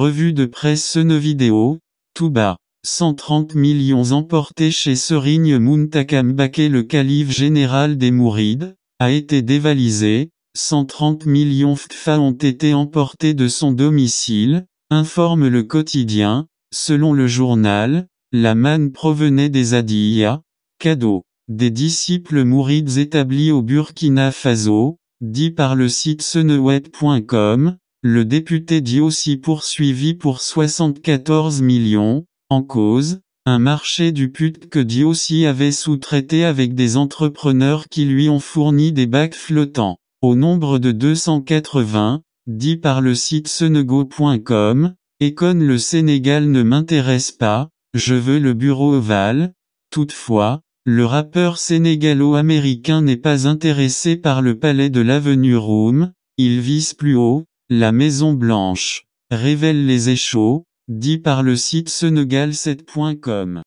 revue de presse Vidéo, tout bas. 130 millions emportés chez Serigne Muntakambake le calife général des Mourides, a été dévalisé, 130 millions ftfa ont été emportés de son domicile, informe le quotidien, selon le journal, la manne provenait des Adiyas, cadeaux, des disciples mourides établis au Burkina Faso, dit par le site Senewet.com. Le député dit aussi poursuivi pour 74 millions, en cause, un marché du put que Diossi avait sous-traité avec des entrepreneurs qui lui ont fourni des bacs flottants, au nombre de 280, dit par le site senego.com, Econ le Sénégal ne m'intéresse pas, je veux le bureau ovale, toutefois, le rappeur sénégalo-américain n'est pas intéressé par le palais de l'avenue Room, il vise plus haut, la Maison Blanche révèle les échos, dit par le site senegal7.com.